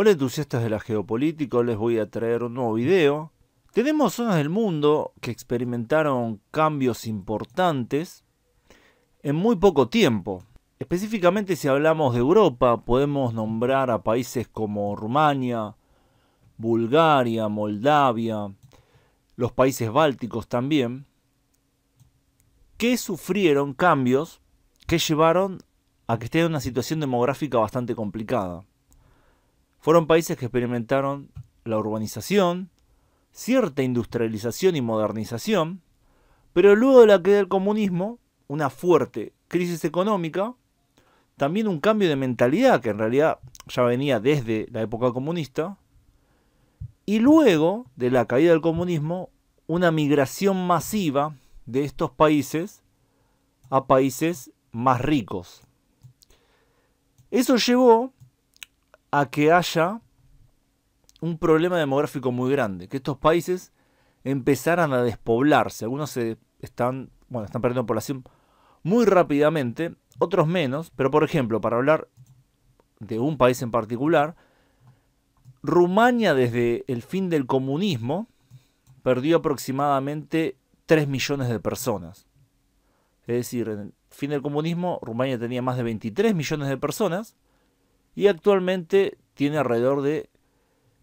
Hola entusiastas de la geopolítica, les voy a traer un nuevo video. Tenemos zonas del mundo que experimentaron cambios importantes en muy poco tiempo. Específicamente si hablamos de Europa, podemos nombrar a países como Rumania, Bulgaria, Moldavia, los países bálticos también, que sufrieron cambios que llevaron a que esté en una situación demográfica bastante complicada. Fueron países que experimentaron la urbanización, cierta industrialización y modernización, pero luego de la caída del comunismo, una fuerte crisis económica, también un cambio de mentalidad que en realidad ya venía desde la época comunista, y luego de la caída del comunismo, una migración masiva de estos países a países más ricos. Eso llevó a que haya un problema demográfico muy grande, que estos países empezaran a despoblarse. Algunos se están, bueno, están perdiendo población muy rápidamente, otros menos, pero por ejemplo, para hablar de un país en particular, Rumania desde el fin del comunismo perdió aproximadamente 3 millones de personas. Es decir, en el fin del comunismo Rumania tenía más de 23 millones de personas y actualmente tiene alrededor de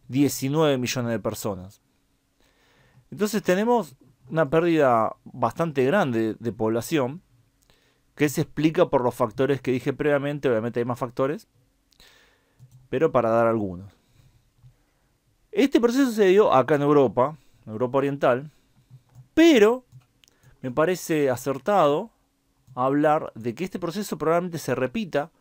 19 millones de personas. Entonces tenemos una pérdida bastante grande de población que se explica por los factores que dije previamente, obviamente hay más factores, pero para dar algunos. Este proceso se dio acá en Europa, en Europa Oriental, pero me parece acertado hablar de que este proceso probablemente se repita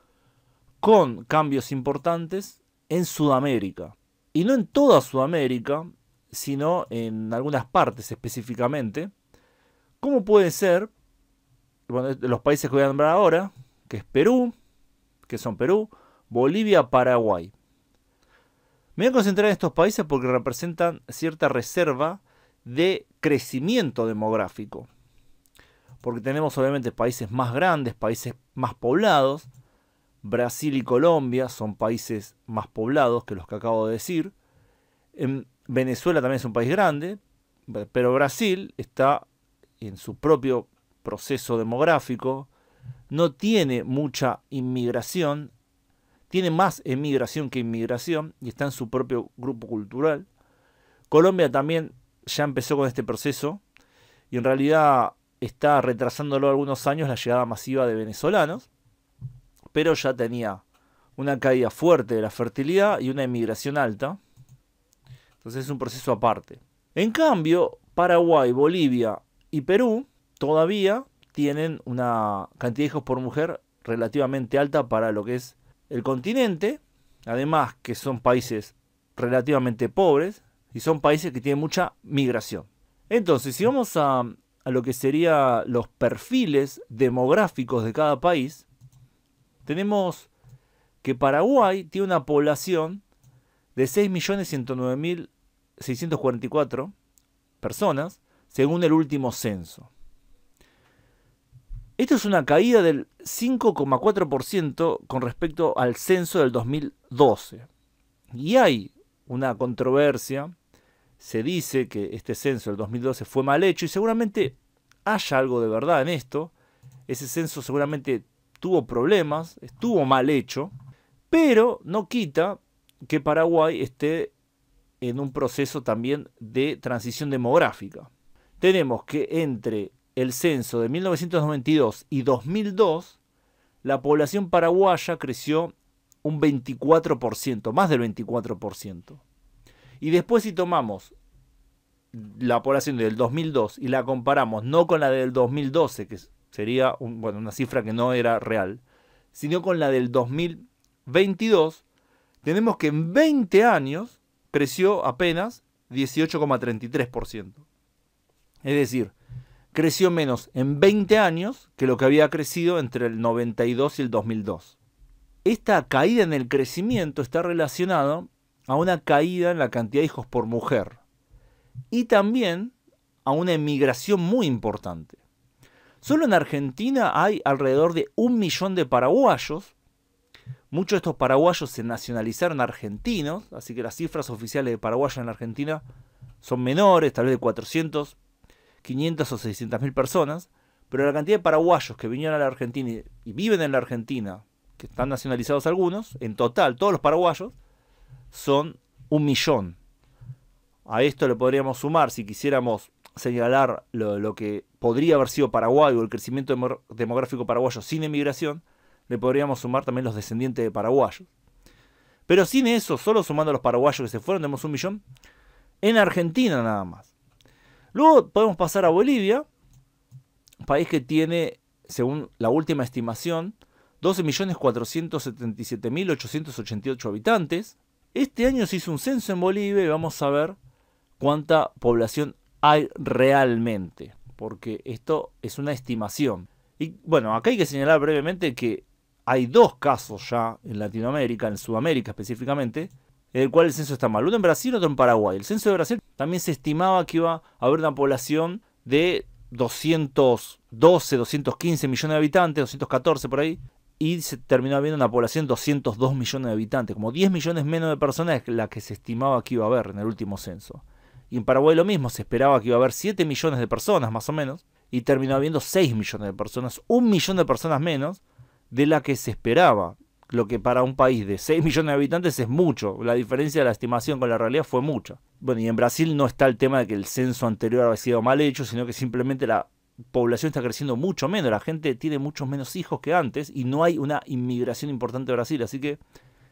con cambios importantes en Sudamérica. Y no en toda Sudamérica, sino en algunas partes específicamente. ¿Cómo puede ser? los países que voy a nombrar ahora, que es Perú, que son Perú, Bolivia, Paraguay. Me voy a concentrar en estos países porque representan cierta reserva de crecimiento demográfico. Porque tenemos obviamente países más grandes, países más poblados, Brasil y Colombia son países más poblados que los que acabo de decir. Venezuela también es un país grande, pero Brasil está en su propio proceso demográfico, no tiene mucha inmigración, tiene más emigración que inmigración y está en su propio grupo cultural. Colombia también ya empezó con este proceso y en realidad está retrasándolo algunos años la llegada masiva de venezolanos pero ya tenía una caída fuerte de la fertilidad y una emigración alta. Entonces es un proceso aparte. En cambio, Paraguay, Bolivia y Perú todavía tienen una cantidad de hijos por mujer relativamente alta para lo que es el continente. Además que son países relativamente pobres y son países que tienen mucha migración. Entonces, si vamos a, a lo que serían los perfiles demográficos de cada país, tenemos que Paraguay tiene una población de 6.109.644 personas, según el último censo. Esto es una caída del 5,4% con respecto al censo del 2012. Y hay una controversia. Se dice que este censo del 2012 fue mal hecho y seguramente haya algo de verdad en esto. Ese censo seguramente tuvo problemas, estuvo mal hecho, pero no quita que Paraguay esté en un proceso también de transición demográfica. Tenemos que entre el censo de 1992 y 2002, la población paraguaya creció un 24%, más del 24%. Y después si tomamos la población del 2002 y la comparamos no con la del 2012, que es, sería una cifra que no era real, sino con la del 2022, tenemos que en 20 años creció apenas 18,33%. Es decir, creció menos en 20 años que lo que había crecido entre el 92 y el 2002. Esta caída en el crecimiento está relacionada a una caída en la cantidad de hijos por mujer y también a una emigración muy importante. Solo en Argentina hay alrededor de un millón de paraguayos. Muchos de estos paraguayos se nacionalizaron argentinos, así que las cifras oficiales de paraguayos en la Argentina son menores, tal vez de 400, 500 o 600 mil personas. Pero la cantidad de paraguayos que vinieron a la Argentina y, y viven en la Argentina, que están nacionalizados algunos, en total todos los paraguayos, son un millón. A esto le podríamos sumar, si quisiéramos señalar lo, que podría haber sido Paraguay o el crecimiento demográfico paraguayo sin emigración, le podríamos sumar también los descendientes de paraguayos. Pero sin eso, solo sumando a los paraguayos que se fueron, tenemos un millón en Argentina nada más. Luego podemos pasar a Bolivia, país que tiene, según la última estimación, 12.477.888 habitantes. Este año se hizo un censo en Bolivia y vamos a ver cuánta población hay realmente, porque esto es una estimación. Y bueno, acá hay que señalar brevemente que hay dos casos ya en Latinoamérica, en Sudamérica específicamente, en el cual el censo está mal. Uno en Brasil, otro en Paraguay. El censo de Brasil también se estimaba que iba a haber una población de 212, 215 millones de habitantes, 214 por ahí, y se terminó habiendo una población de 202 millones de habitantes, como 10 millones menos de personas que la que se estimaba que iba a haber en el último censo. Y en Paraguay lo mismo, se esperaba que iba a haber 7 millones de personas más o menos, y terminó habiendo 6 millones de personas, un millón de personas menos de la que se esperaba. Lo que para un país de 6 millones de habitantes es mucho. La diferencia de la estimación con la realidad fue mucha. Bueno, y en Brasil no está el tema de que el censo anterior había sido mal hecho, sino que simplemente la población está creciendo mucho menos. La gente tiene muchos menos hijos que antes y no hay una inmigración importante a Brasil. Así que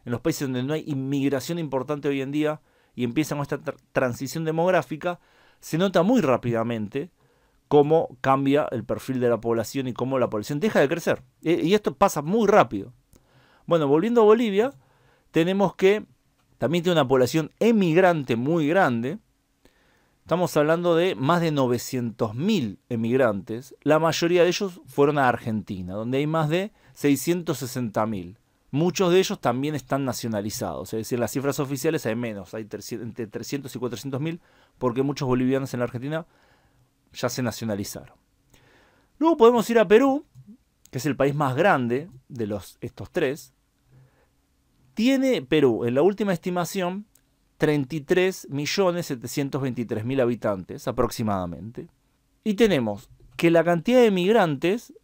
en los países donde no hay inmigración importante hoy en día, y empiezan esta transición demográfica, se nota muy rápidamente cómo cambia el perfil de la población y cómo la población deja de crecer. E-, y esto pasa muy rápido. Bueno, volviendo a Bolivia, tenemos que también tiene una población emigrante muy grande. Estamos hablando de más de 900.000 emigrantes. La mayoría de ellos fueron a Argentina, donde hay más de 660.000. Muchos de ellos también están nacionalizados, es decir, las cifras oficiales hay menos, hay entre 300 y 400 mil, porque muchos bolivianos en la Argentina ya se nacionalizaron. Luego podemos ir a Perú, que es el país más grande de los, estos tres. Tiene Perú, en la última estimación, 33.723.000 habitantes aproximadamente. Y tenemos que la cantidad de migrantes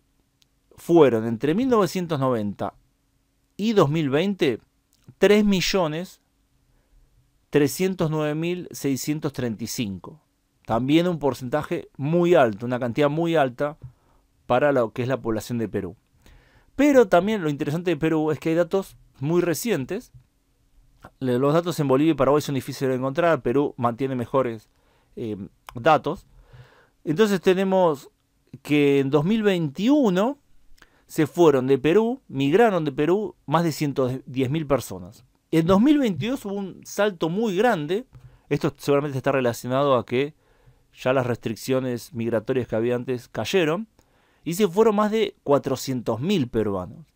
fueron entre 1990 y 2020 3.309.635. También un porcentaje muy alto, una cantidad muy alta para lo que es la población de Perú. Pero también lo interesante de Perú es que hay datos muy recientes. Los datos en Bolivia y Paraguay son difíciles de encontrar. Perú mantiene mejores eh, datos. Entonces tenemos que en 2021 se fueron de Perú, migraron de Perú más de 110.000 personas. En 2022 hubo un salto muy grande. Esto seguramente está relacionado a que ya las restricciones migratorias que había antes cayeron. Y se fueron más de 400.000 peruanos.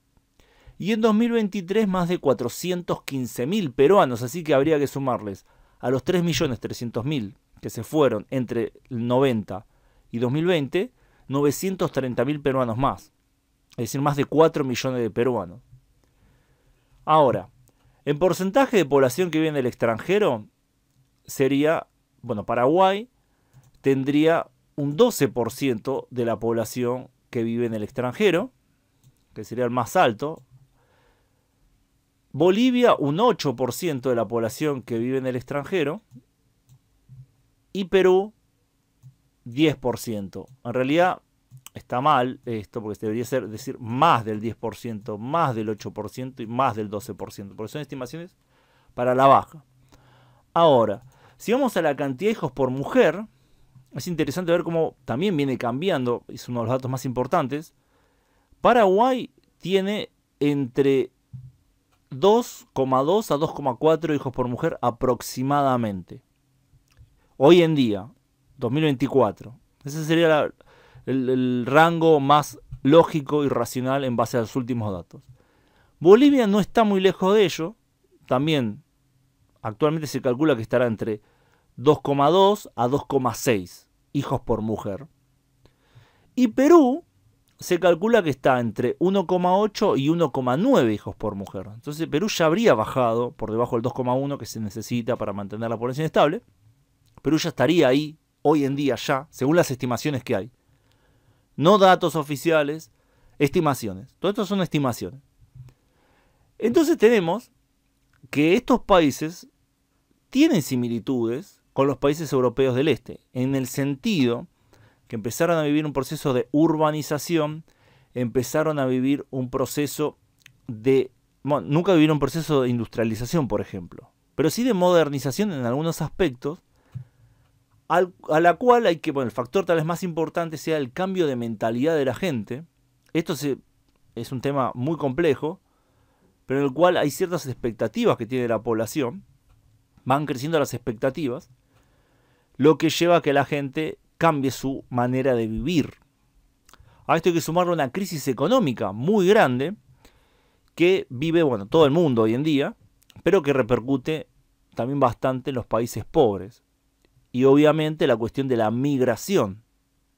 Y en 2023 más de 415.000 peruanos. Así que habría que sumarles a los 3.300.000 que se fueron entre el 90 y 2020, 930.000 peruanos más. Es decir, más de 4 millones de peruanos. Ahora, en porcentaje de población que vive en el extranjero, sería, bueno, Paraguay tendría un 12% de la población que vive en el extranjero, que sería el más alto. Bolivia, un 8% de la población que vive en el extranjero. Y Perú, 10%. En realidad, está mal esto, porque debería ser decir más del 10%, más del 8% y más del 12%, porque son estimaciones para la baja. Ahora, si vamos a la cantidad de hijos por mujer, es interesante ver cómo también viene cambiando, es uno de los datos más importantes. Paraguay tiene entre 2,2 a 2,4 hijos por mujer aproximadamente. Hoy en día, 2024. Esa sería la, el, rango más lógico y racional en base a los últimos datos. Bolivia no está muy lejos de ello, también actualmente se calcula que estará entre 2,2 a 2,6 hijos por mujer. Y Perú se calcula que está entre 1,8 y 1,9 hijos por mujer. Entonces Perú ya habría bajado por debajo del 2,1 que se necesita para mantener la población estable. Perú ya estaría ahí hoy en día ya, según las estimaciones que hay no datos oficiales, estimaciones. Todo esto son estimaciones. Entonces tenemos que estos países tienen similitudes con los países europeos del este, en el sentido que empezaron a vivir un proceso de urbanización, empezaron a vivir un proceso de... nunca vivieron un proceso de industrialización, por ejemplo, pero sí de modernización en algunos aspectos, a la cual hay que, bueno, el factor tal vez más importante sea el cambio de mentalidad de la gente. Esto es un tema muy complejo, pero en el cual hay ciertas expectativas que tiene la población, van creciendo las expectativas, lo que lleva a que la gente cambie su manera de vivir. A esto hay que sumarle una crisis económica muy grande que vive bueno, todo el mundo hoy en día, pero que repercute también bastante en los países pobres y obviamente la cuestión de la migración.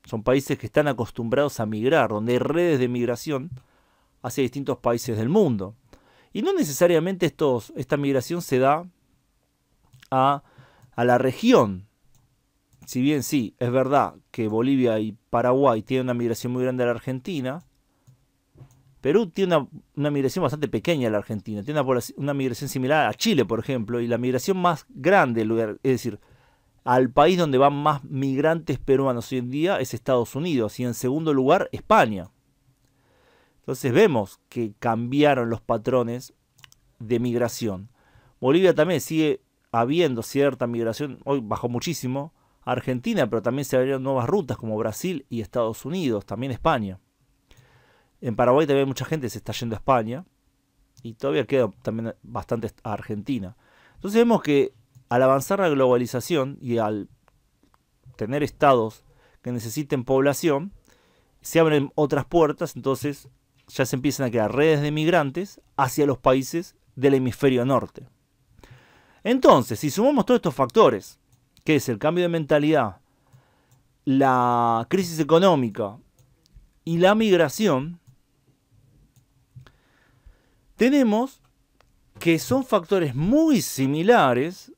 Son países que están acostumbrados a migrar, donde hay redes de migración hacia distintos países del mundo. Y no necesariamente estos, esta migración se da a, la región. Si bien sí, es verdad que Bolivia y Paraguay tienen una migración muy grande a la Argentina, Perú tiene una, migración bastante pequeña a la Argentina, tiene una, una, migración similar a Chile, por ejemplo, y la migración más grande, es decir, al país donde van más migrantes peruanos hoy en día es Estados Unidos y en segundo lugar España. Entonces vemos que cambiaron los patrones de migración. Bolivia también sigue habiendo cierta migración, hoy bajó muchísimo. Argentina, pero también se abrieron nuevas rutas como Brasil y Estados Unidos, también España. En Paraguay también mucha gente se está yendo a España y todavía queda también bastante a Argentina. Entonces vemos que al avanzar la globalización y al tener estados que necesiten población, se abren otras puertas, entonces ya se empiezan a crear redes de migrantes hacia los países del hemisferio norte. Entonces, si sumamos todos estos factores, que es el cambio de mentalidad, la crisis económica y la migración, tenemos que son factores muy similares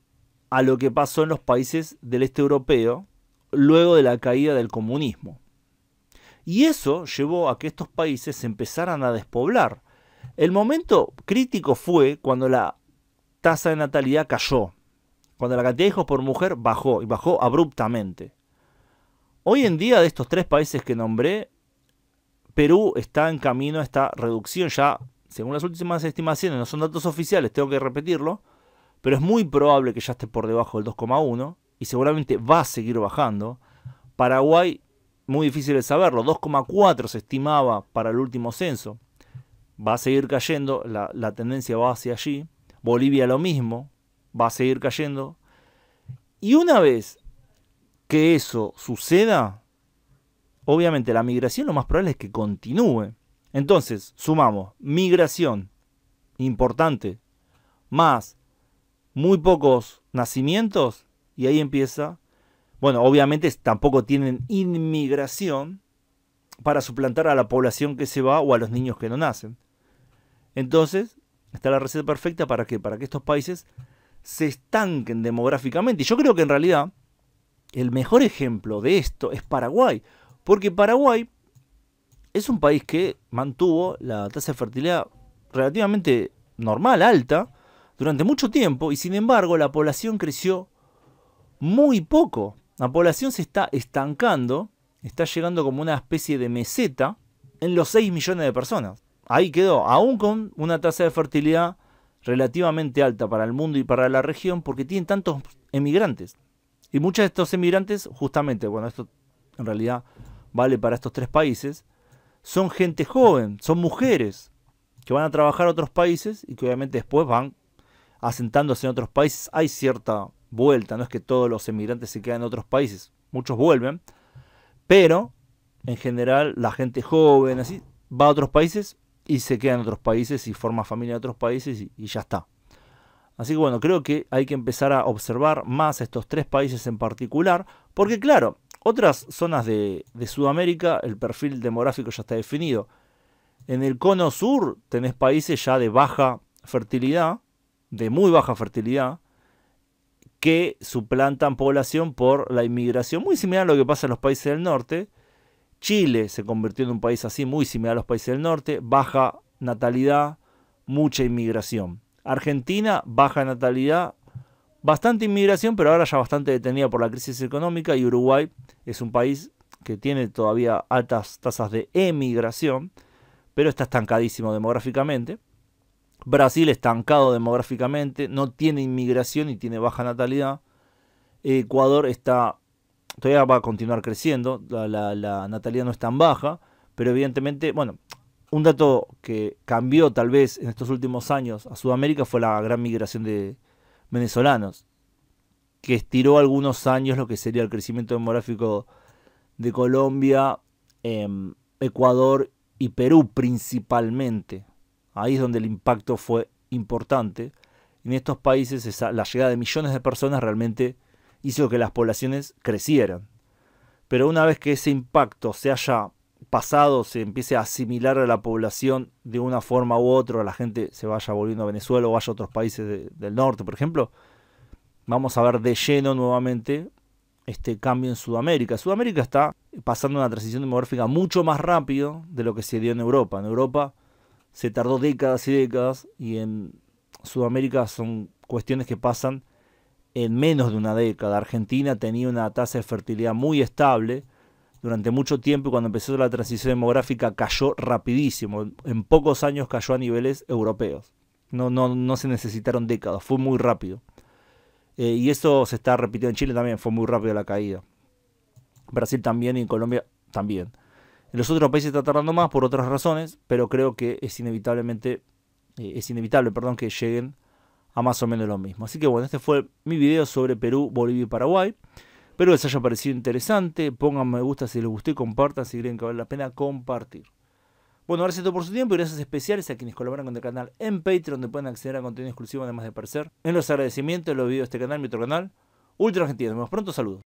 a lo que pasó en los países del este europeo luego de la caída del comunismo. Y eso llevó a que estos países se empezaran a despoblar. El momento crítico fue cuando la tasa de natalidad cayó, cuando la cantidad de hijos por mujer bajó y bajó abruptamente. Hoy en día de estos tres países que nombré, Perú está en camino a esta reducción ya, según las últimas estimaciones, no son datos oficiales, tengo que repetirlo, pero es muy probable que ya esté por debajo del 2,1 y seguramente va a seguir bajando. Paraguay, muy difícil de saberlo, 2,4 se estimaba para el último censo, va a seguir cayendo, la, la tendencia va hacia allí. Bolivia lo mismo, va a seguir cayendo. Y una vez que eso suceda, obviamente la migración lo más probable es que continúe. Entonces, sumamos migración importante más muy pocos nacimientos y ahí empieza. Bueno, obviamente tampoco tienen inmigración para suplantar a la población que se va o a los niños que no nacen. Entonces, está la receta perfecta para que para que estos países se estanquen demográficamente. Y Yo creo que en realidad el mejor ejemplo de esto es Paraguay, porque Paraguay es un país que mantuvo la tasa de fertilidad relativamente normal, alta, durante mucho tiempo y sin embargo la población creció muy poco. La población se está estancando, está llegando como una especie de meseta en los 6 millones de personas. Ahí quedó, aún con una tasa de fertilidad relativamente alta para el mundo y para la región porque tienen tantos emigrantes. Y muchos de estos emigrantes, justamente, bueno, esto en realidad vale para estos tres países, son gente joven, son mujeres que van a trabajar a otros países y que obviamente después van asentándose en otros países, hay cierta vuelta, no es que todos los emigrantes se quedan en otros países, muchos vuelven, pero en general la gente joven así va a otros países y se queda en otros países y forma familia en otros países y, ya está. Así que bueno, creo que hay que empezar a observar más estos tres países en particular, porque claro, otras zonas de, de Sudamérica el perfil demográfico ya está definido. En el cono sur tenés países ya de baja fertilidad, de muy baja fertilidad que suplantan población por la inmigración, muy similar a lo que pasa en los países del norte. Chile se convirtió en un país así, muy similar a los países del norte, baja natalidad, mucha inmigración. Argentina, baja natalidad, bastante inmigración, pero ahora ya bastante detenida por la crisis económica y Uruguay es un país que tiene todavía altas tasas de emigración, pero está estancadísimo demográficamente. Brasil estancado demográficamente, no tiene inmigración y tiene baja natalidad. Ecuador está, todavía va a continuar creciendo, la, natalidad no es tan baja, pero evidentemente, bueno, un dato que cambió tal vez en estos últimos años a Sudamérica fue la gran migración de venezolanos, que estiró algunos años lo que sería el crecimiento demográfico de Colombia, em, Ecuador y Perú principalmente. Ahí es donde el impacto fue importante. En estos países la llegada de millones de personas realmente hizo que las poblaciones crecieran. Pero una vez que ese impacto se haya pasado, se empiece a asimilar a la población de una forma u otra, la gente se vaya volviendo a Venezuela o vaya a otros países del norte, por ejemplo, vamos a ver de lleno nuevamente este cambio en Sudamérica. Sudamérica está pasando una transición demográfica mucho más rápido de lo que se dio en Europa. En Europa se tardó décadas y décadas y en Sudamérica son cuestiones que pasan en menos de una década. Argentina tenía una tasa de fertilidad muy estable durante mucho tiempo y cuando empezó la transición demográfica cayó rapidísimo. En pocos años cayó a niveles europeos. No, no, no se necesitaron décadas, fue muy rápido. Eh, y eso se está repitiendo en Chile también, fue muy rápido la caída. Brasil también y Colombia también. En los otros países está tardando más por otras razones, pero creo que es inevitablemente eh, es inevitable, perdón, que lleguen a más o menos lo mismo. Así que bueno, este fue mi video sobre Perú, Bolivia y Paraguay. Espero les haya parecido interesante. Pongan me gusta si les gustó y compartan si creen que vale la pena compartir. Bueno, gracias a todos por su tiempo y gracias especiales a quienes colaboran con el este canal en Patreon, donde pueden acceder a contenido exclusivo además de aparecer en los agradecimientos, los videos de este canal, mi otro canal, Ultra Argentina. Nos vemos pronto, saludos.